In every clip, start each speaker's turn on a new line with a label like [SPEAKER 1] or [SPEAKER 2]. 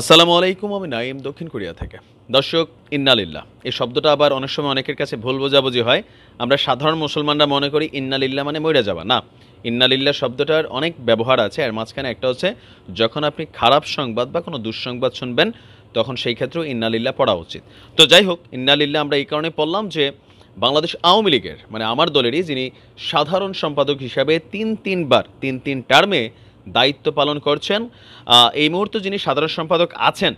[SPEAKER 1] আসসালামু আলাইকুম আমি নাইম দক্ষিণ কোরিয়া থেকে দর্শক ইন্নালিল্লাহ এই শব্দটা আবার অনেক সময় অনেকের কাছে ভুল বোঝাবুঝি হয় আমরা সাধারণ মুসলমানরা মনে করি ইন্নালিল্লাহ মানে মরে যাবা না ইন্নালিল্লাহ শব্দটার অনেক ব্যবহার আছে আর মাঝখানে একটা হচ্ছে যখন আপনি খারাপ সংবাদ বা কোনো দুঃসংবাদ শুনবেন তখন সেই ক্ষেত্রেও ইন্নালিল্লাহ পড়া উচিত তো যাই হোক ইন্নালিল্লা আমরা এই কারণে পড়লাম যে বাংলাদেশ আওয়ামী লীগের মানে আমার দলেরই যিনি সাধারণ সম্পাদক হিসাবে তিন তিনবার তিন তিন টার্মে দায়িত্ব পালন করছেন এই মুহূর্তে যিনি সাধারণ সম্পাদক আছেন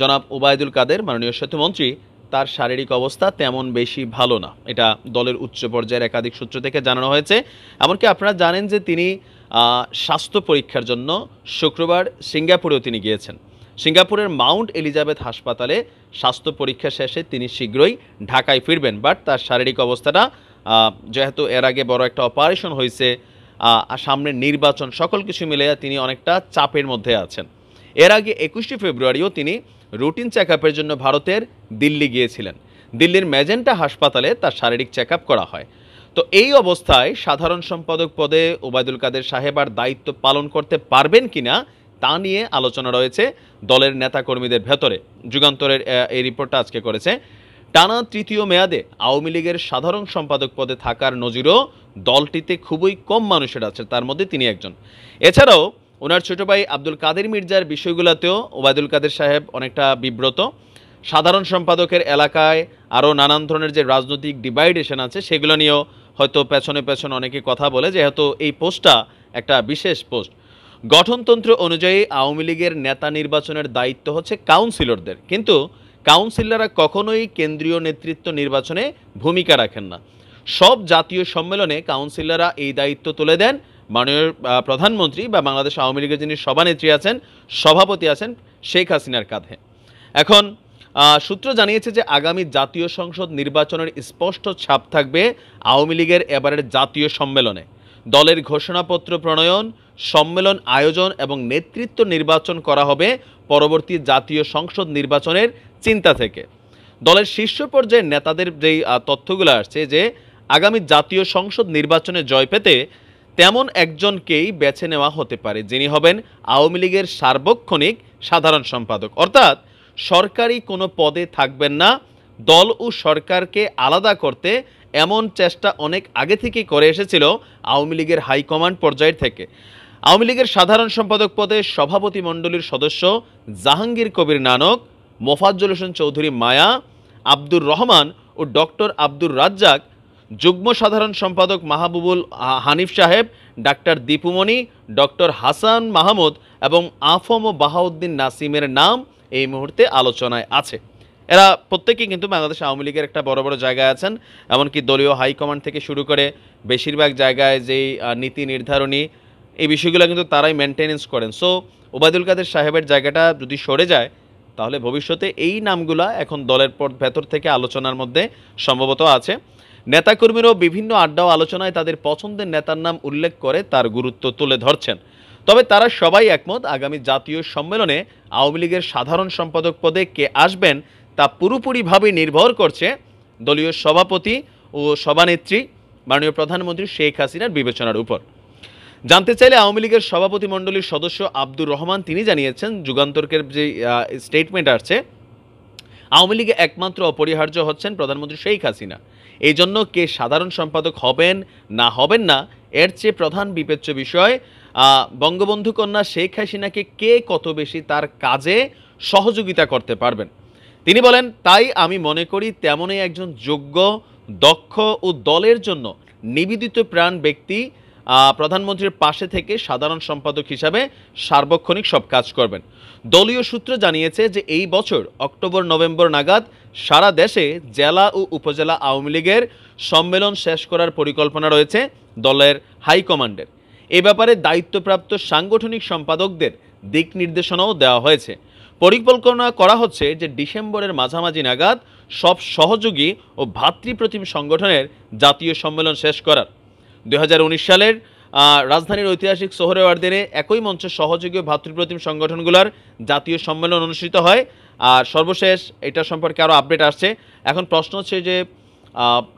[SPEAKER 1] জনাব ওবায়দুল কাদের মাননীয় সেতুমন্ত্রী তার শারীরিক অবস্থা তেমন বেশি ভালো না এটা দলের উচ্চ পর্যায়ের একাধিক সূত্র থেকে জানানো হয়েছে এমনকি আপনারা জানেন যে তিনি স্বাস্থ্য পরীক্ষার জন্য শুক্রবার সিঙ্গাপুরেও তিনি গিয়েছেন সিঙ্গাপুরের মাউন্ট এলিজাবেথ হাসপাতালে স্বাস্থ্য পরীক্ষা শেষে তিনি শীঘ্রই ঢাকায় ফিরবেন বাট তার শারীরিক অবস্থাটা যেহেতু এর আগে বড় একটা অপারেশন হয়েছে সামনের নির্বাচন সকল কিছু মিলে তিনি অনেকটা চাপের মধ্যে আছেন এর আগে একুশে ফেব্রুয়ারিও তিনি রুটিন চেক জন্য ভারতের দিল্লি গিয়েছিলেন দিল্লির ম্যাজেন্টা হাসপাতালে তার শারীরিক চেক করা হয় তো এই অবস্থায় সাধারণ সম্পাদক পদে ওবায়দুল কাদের সাহেব আর দায়িত্ব পালন করতে পারবেন কিনা তা নিয়ে আলোচনা রয়েছে দলের নেতাকর্মীদের ভেতরে যুগান্তরের এই রিপোর্টটা আজকে করেছে টানা তৃতীয় মেয়াদে আওয়ামী লীগের সাধারণ সম্পাদক পদে থাকার নজিরও দলটিতে খুবই কম মানুষের আছে তার মধ্যে তিনি একজন এছাড়াও ওনার ছোট ভাই আব্দুল কাদের মির্জার বিষয়গুলোতেও ওবায়দুল কাদের সাহেব অনেকটা বিব্রত সাধারণ সম্পাদকের এলাকায় আরও নানান ধরনের যে রাজনৈতিক ডিভাইডেশন আছে সেগুলো নিয়েও হয়তো পেছনে পেছনে অনেকে কথা বলে যেহেতু এই পোস্টটা একটা বিশেষ পোস্ট গঠনতন্ত্র অনুযায়ী আওয়ামী লীগের নেতা নির্বাচনের দায়িত্ব হচ্ছে কাউন্সিলরদের কিন্তু কাউন্সিলররা কখনোই কেন্দ্রীয় নেতৃত্ব নির্বাচনে ভূমিকা রাখেন না সব জাতীয় সম্মেলনে কাউন্সিলররা এই দায়িত্ব তুলে দেন মাননীয় প্রধানমন্ত্রী বা বাংলাদেশ আওয়ামী লীগের যিনি সভানেত্রী আছেন সভাপতি আছেন শেখ হাসিনার কাঁধে এখন সূত্র জানিয়েছে যে আগামী জাতীয় সংসদ নির্বাচনের স্পষ্ট ছাপ থাকবে আওয়ামী লীগের এবারের জাতীয় সম্মেলনে দলের ঘোষণাপত্র প্রণয়ন সম্মেলন আয়োজন এবং নেতৃত্ব নির্বাচন করা হবে পরবর্তী জাতীয় সংসদ নির্বাচনের চিন্তা থেকে দলের শীর্ষ পর্যায়ের নেতাদের যেই তথ্যগুলো আসছে যে আগামী জাতীয় সংসদ নির্বাচনে জয় পেতে তেমন একজনকেই বেছে নেওয়া হতে পারে যিনি হবেন আওয়ামী লীগের সার্বক্ষণিক সাধারণ সম্পাদক অর্থাৎ সরকারি কোনো পদে থাকবেন না দল ও সরকারকে আলাদা করতে এমন চেষ্টা অনেক আগে থেকেই করে এসেছিল আওয়ামী লীগের হাইকমান্ড পর্যায়ের থেকে আওয়ামী লীগের সাধারণ সম্পাদক পদে সভাপতি মণ্ডলীর সদস্য জাহাঙ্গীর কবির নানক মোফাজ্জল হোসেন চৌধুরী মায়া আব্দুর রহমান ও ডক্টর আব্দুর রাজ্জাক যুগ্ম সাধারণ সম্পাদক মাহবুবুল হানিফ সাহেব ডাক্তার দীপুমণি ডক্টর হাসান মাহমুদ এবং আফম ও বাহাউদ্দিন নাসিমের নাম এই মুহূর্তে আলোচনায় আছে এরা প্রত্যেকেই কিন্তু বাংলাদেশ আওয়ামী লীগের একটা বড় বড় জায়গায় আছেন এমনকি দলীয় হাইকমান্ড থেকে শুরু করে বেশিরভাগ জায়গায় যেই নীতি নির্ধারণী এই বিষয়গুলো কিন্তু তারাই মেনটেনেন্স করেন সো ওবায়দুল কাদের সাহেবের জায়গাটা যদি সরে যায় তাহলে ভবিষ্যতে এই নামগুলা এখন দলের পর ভেতর থেকে আলোচনার মধ্যে সম্ভবত আছে নেতাকর্মীরাও বিভিন্ন আড্ডা ও আলোচনায় তাদের পছন্দের নেতার নাম উল্লেখ করে তার গুরুত্ব তুলে ধরছেন তবে তারা সবাই একমত আগামী জাতীয় সম্মেলনে আওয়ামী লীগের সাধারণ সম্পাদক পদে কে আসবেন তা পুরোপুরিভাবে নির্ভর করছে দলীয় সভাপতি ও সভানেত্রী মাননীয় প্রধানমন্ত্রী শেখ হাসিনার বিবেচনার উপর জানতে চাইলে আওয়ামী লীগের সভাপতি মণ্ডলীর সদস্য আব্দুর রহমান তিনি জানিয়েছেন যুগান্তর্কের যে স্টেটমেন্ট আসছে আওয়ামী লীগে একমাত্র অপরিহার্য হচ্ছেন প্রধানমন্ত্রী শেখ হাসিনা এই জন্য কে সাধারণ সম্পাদক হবেন না হবেন না এর চেয়ে প্রধান বিবেচ্য বিষয় বঙ্গবন্ধু কন্যা শেখ হাসিনাকে কে কত বেশি তার কাজে সহযোগিতা করতে পারবেন তিনি বলেন তাই আমি মনে করি তেমনই একজন যোগ্য দক্ষ ও দলের জন্য নিবেদিত প্রাণ ব্যক্তি প্রধানমন্ত্রীর পাশে থেকে সাধারণ সম্পাদক হিসাবে সার্বক্ষণিক সব কাজ করবেন দলীয় সূত্র জানিয়েছে যে এই বছর অক্টোবর নভেম্বর নাগাদ সারা দেশে জেলা ও উপজেলা আওয়ামী লীগের সম্মেলন শেষ করার পরিকল্পনা রয়েছে দলের হাইকমান্ডের এ ব্যাপারে দায়িত্বপ্রাপ্ত সাংগঠনিক সম্পাদকদের দিক নির্দেশনাও দেওয়া হয়েছে পরিকল্পনা করা হচ্ছে যে ডিসেম্বরের মাঝামাঝি নাগাদ সব সহযোগী ও ভাতৃপ্রতিম সংগঠনের জাতীয় সম্মেলন শেষ করার দু সালের রাজধানীর ঐতিহাসিক শহরে সোহরেওয়ার্দেনে একই মঞ্চে সহযোগী ভাতৃপ্রতিম সংগঠনগুলোর জাতীয় সম্মেলন অনুষ্ঠিত হয় আর সর্বশেষ এটা সম্পর্কে আরও আপডেট আসছে এখন প্রশ্ন হচ্ছে যে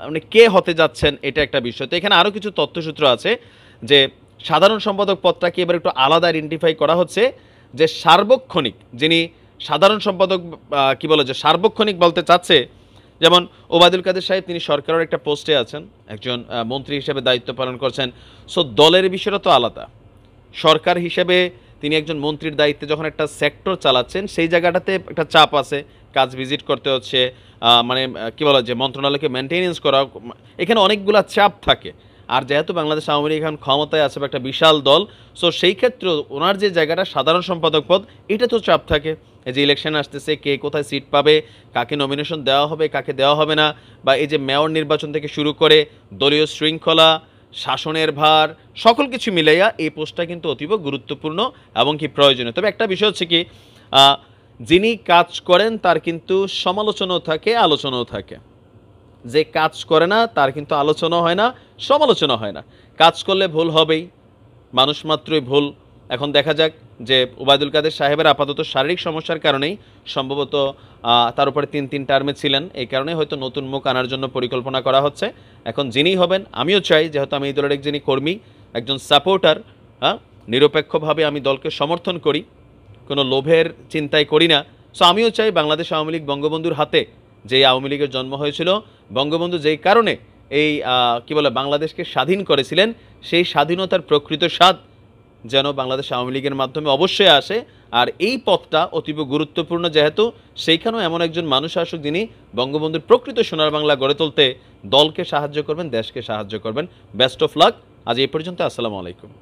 [SPEAKER 1] মানে কে হতে যাচ্ছেন এটা একটা বিষয় তো এখানে আরও কিছু তথ্যসূত্র আছে যে সাধারণ সম্পাদক পদটাকে এবার একটু আলাদা আইডেন্টিফাই করা হচ্ছে যে সার্বক্ষণিক যিনি সাধারণ সম্পাদক কি বলে যে সার্বক্ষণিক বলতে চাচ্ছে যেমন ওবায়দুল কাদের সাহেব তিনি সরকারের একটা পোস্টে আছেন একজন মন্ত্রী হিসেবে দায়িত্ব পালন করছেন সো দলের বিষয়টা তো আলাদা সরকার হিসেবে তিনি একজন মন্ত্রীর দায়িত্বে যখন একটা সেক্টর চালাচ্ছেন সেই জায়গাটাতে একটা চাপ আছে কাজ ভিজিট করতে হচ্ছে মানে কী বলা যে মন্ত্রণালয়কে মেনটেনেন্স করা এখানে অনেকগুলা চাপ থাকে আর যেহেতু বাংলাদেশ আওয়ামী লীগ এখন ক্ষমতায় আছে বা একটা বিশাল দল সো সেই ক্ষেত্রে ওনার যে জায়গাটা সাধারণ সম্পাদক পদ এটা তো চাপ থাকে এই যে ইলেকশন আসতেছে কে কোথায় সিট পাবে কাকে নমিনেশন দেওয়া হবে কাকে দেওয়া হবে না বা এই যে মেয়র নির্বাচন থেকে শুরু করে দলীয় শৃঙ্খলা শাসনের ভার সকল কিছু মিলাইয়া এই পোস্টটা কিন্তু অতীব গুরুত্বপূর্ণ এবং কি প্রয়োজনীয় তবে একটা বিষয় হচ্ছে কি যিনি কাজ করেন তার কিন্তু সমালোচনাও থাকে আলোচনাও থাকে যে কাজ করে না তার কিন্তু আলোচনা হয় না সমালোচনা হয় না কাজ করলে ভুল হবেই মানুষ মাত্রই ভুল এখন দেখা যাক যে ওবায়দুল কাদের সাহেবের আপাতত শারীরিক সমস্যার কারণেই সম্ভবত তার উপরে তিন তিন টার্মে ছিলেন এই কারণে হয়তো নতুন মুখ আনার জন্য পরিকল্পনা করা হচ্ছে এখন যিনি হবেন আমিও চাই যেহেতু আমি এই দলের এক যিনি কর্মী একজন সাপোর্টার হ্যাঁ নিরপেক্ষভাবে আমি দলকে সমর্থন করি কোনো লোভের চিন্তায় করি না সো আমিও চাই বাংলাদেশ আওয়ামী লীগ বঙ্গবন্ধুর হাতে যে আওয়ামী লীগের জন্ম হয়েছিল বঙ্গবন্ধু যেই কারণে এই কি বলে বাংলাদেশকে স্বাধীন করেছিলেন সেই স্বাধীনতার প্রকৃত স্বাদ যেন বাংলাদেশ আওয়ামী লীগের মাধ্যমে অবশ্যই আসে আর এই পথটা অতীব গুরুত্বপূর্ণ যেহেতু সেইখানেও এমন একজন মানুষ আসুক যিনি বঙ্গবন্ধুর প্রকৃত সোনার বাংলা গড়ে তুলতে দলকে সাহায্য করবেন দেশকে সাহায্য করবেন বেস্ট অফ লাক আজ এই পর্যন্ত আসসালামু আলাইকুম